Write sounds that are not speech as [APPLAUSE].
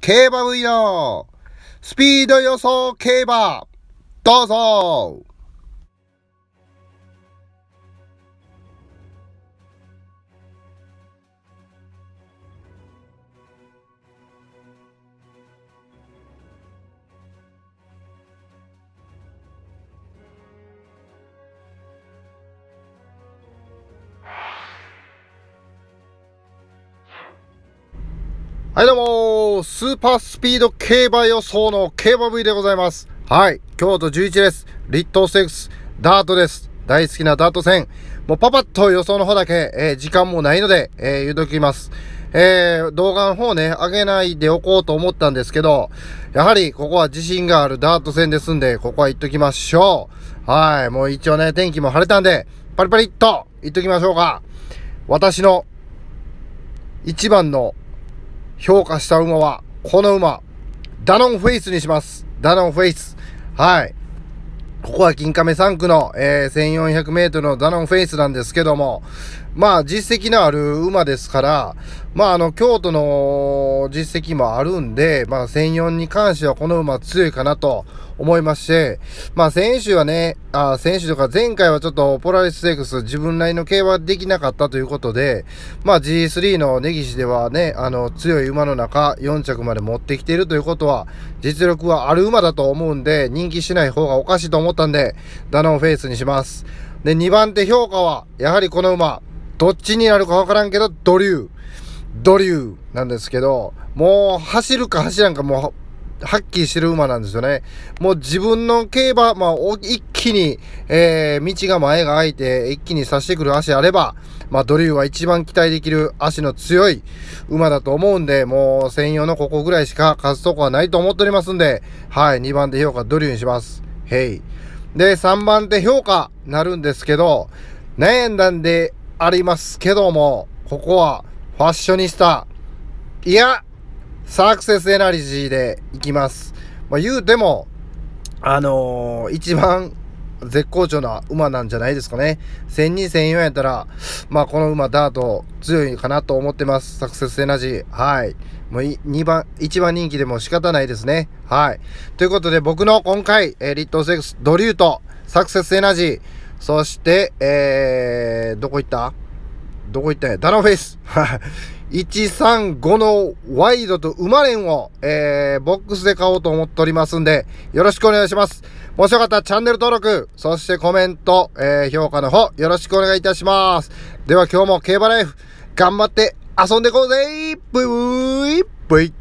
競馬運のスピード予想競馬どうぞはいどうもスーパースピード競馬予想の競馬 V でございます。はい、京都11です。立東ステクス、ダートです。大好きなダート戦。もうパパッと予想の方だけ、えー、時間もないので、えー、言うときます。えー、動画の方ね、上げないでおこうと思ったんですけど、やはりここは自信があるダート戦ですんで、ここは言っときましょう。はい、もう一応ね、天気も晴れたんで、パリパリっと言っときましょうか。私の一番の評価した馬は、この馬、ダノンフェイスにします。ダノンフェイス。はい。ここは金亀3区の、えー、1400メートルのダノンフェイスなんですけども、まあ実績のある馬ですから、まああの京都の実績もあるんで、まあ1004に関してはこの馬強いかなと思いまして、まあ先週はね、あ先週とか前回はちょっとポラリスス自分なりの競馬できなかったということで、まあ G3 の根岸ではね、あの強い馬の中4着まで持ってきているということは、実力はある馬だと思うんで、人気しない方がおかしいと思ったんで、ダノンフェイスにします。で、2番手評価は、やはりこの馬、どっちになるかわからんけど、ドリュー。ドリューなんですけど、もう走るか走らんかもうはっきりしてる馬なんですよね。もう自分の競馬、まあ、一気に、えー、道が前が空いて、一気に刺してくる足あれば、まあ、ドリューは一番期待できる足の強い馬だと思うんで、もう専用のここぐらいしか勝つとこはないと思っておりますんで、はい、2番手評価ドリューにします。へい。で、3番手評価なるんですけど、悩んだんでありますけども、ここはファッショニスタ。いや、サクセスエナリジーでいきます。まあ、言うても、あのー、一番絶好調な馬なんじゃないですかね。1002、0 0 4やったら、まあこの馬ダート強いかなと思ってます。サクセスエナジー。はい。もう二番、一番人気でも仕方ないですね。はい。ということで僕の今回、えー、リットセックス、ドリュート、サクセスエナジー、そして、えー、どこ行ったどこ行ったんやダラフェイス135 [LAUGHS] のワイドとウマレンを、えー、ボックスで買おうと思っておりますんで、よろしくお願いします。もしよかったらチャンネル登録、そしてコメント、えー、評価の方、よろしくお願いいたします。では今日も競馬ライフ、頑張って遊んでこうぜブイブイ